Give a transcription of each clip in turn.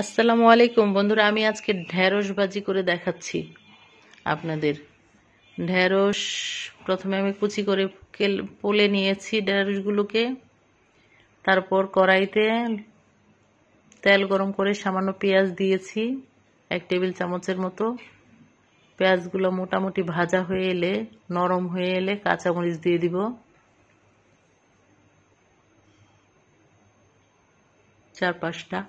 আসসালামু আলাইকুম বন্ধুরা আমি আজকে ঢ্যাঁড়স ভাজি করে দেখাচ্ছি আপনাদের ঢ্যাঁড়স প্রথমে আমি কুচি করে পোলে নিয়েছি ঢ্যাঁড়সগুলোকে তারপর কড়াইতে তেল গরম করে সামান্য পেঁয়াজ দিয়েছি এক টেবিল চামচের মতো পেঁয়াজগুলো মোটামুটি ভাজা হয়ে এলে নরম হয়ে এলে কাঁচামরিচ দিয়ে দিব চার পাঁচটা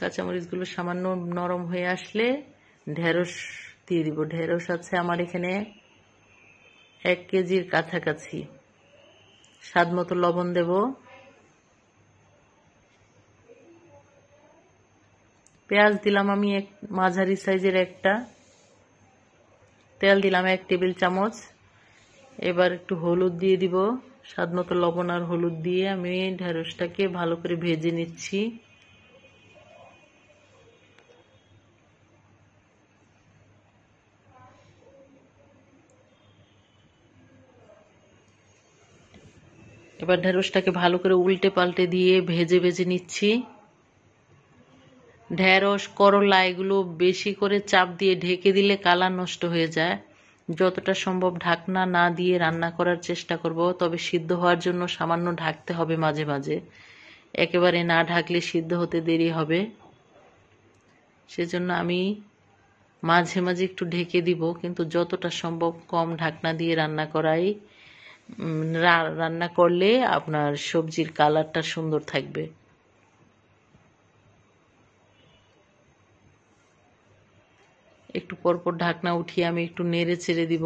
কাঁচামরিচগুলো সামান্য নরম হয়ে আসলে ঢেঁড়স দিয়ে দিব ঢেঁড়স আছে আমার এখানে এক কেজির কাছাকাছি স্বাদ মতো লবণ দেব পেঁয়াজ দিলাম আমি এক মাঝারি সাইজের একটা তেল দিলাম এক টেবিল চামচ এবার একটু হলুদ দিয়ে দিব স্বাদ মতো লবণ আর হলুদ দিয়ে আমি ঢেঁড়সটাকে ভালো করে ভেজে নিচ্ছি এবার ঢেঁড়সটাকে ভালো করে উল্টে পাল্টে দিয়ে ভেজে ভেজে নিচ্ছি ঢেঁড়স করলা এগুলো বেশি করে চাপ দিয়ে ঢেকে দিলে কালার নষ্ট হয়ে যায় যতটা সম্ভব ঢাকনা না দিয়ে রান্না করার চেষ্টা করব তবে সিদ্ধ হওয়ার জন্য সামান্য ঢাকতে হবে মাঝে মাঝে একেবারে না ঢাকলে সিদ্ধ হতে দেরি হবে সেজন্য আমি মাঝে মাঝে একটু ঢেকে দিব কিন্তু যতটা সম্ভব কম ঢাকনা দিয়ে রান্না করাই রান্না করলে আপনার সবজির কালারটা সুন্দর থাকবে একটু পরপর ঢাকনা উঠিয়ে আমি একটু নেড়ে ছেড়ে দিব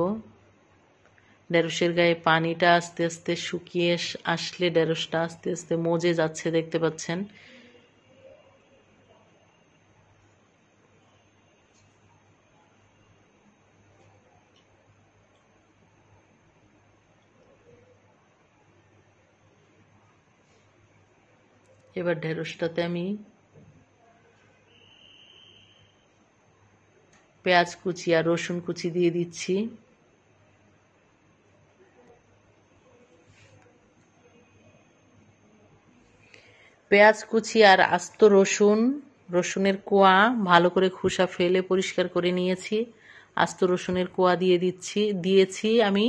ঢেঁড়সের গায়ে পানিটা আস্তে আস্তে শুকিয়ে আসলে ঢেঁড়সটা আস্তে আস্তে মজে যাচ্ছে দেখতে পাচ্ছেন এবার ঢেঁড়সটাতে আমি পেঁয়াজ কুচি আর রসুন কুচি দিয়ে দিচ্ছি পেঁয়াজ কুচি আর আস্ত রসুন রসুনের কোয়া ভালো করে খোসা ফেলে পরিষ্কার করে নিয়েছি আস্ত রসুনের কোয়া দিয়ে দিচ্ছি দিয়েছি আমি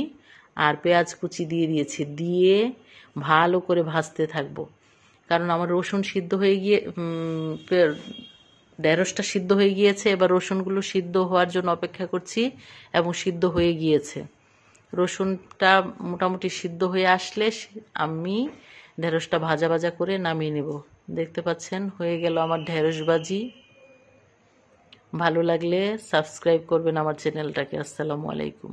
আর পেঁয়াজ কুচি দিয়ে দিয়েছি দিয়ে ভালো করে ভাজতে থাকবো কারণ আমার রসুন সিদ্ধ হয়ে গিয়ে ঢেঁড়সটা সিদ্ধ হয়ে গিয়েছে এবার রসুনগুলো সিদ্ধ হওয়ার জন্য অপেক্ষা করছি এবং সিদ্ধ হয়ে গিয়েছে রসুনটা মোটামুটি সিদ্ধ হয়ে আসলে আমি ঢেঁড়সটা ভাজা ভাজা করে নামিয়ে নেব দেখতে পাচ্ছেন হয়ে গেল আমার ঢেঁড়স বাজি ভালো লাগলে সাবস্ক্রাইব করবেন আমার চ্যানেলটাকে আসসালামু আলাইকুম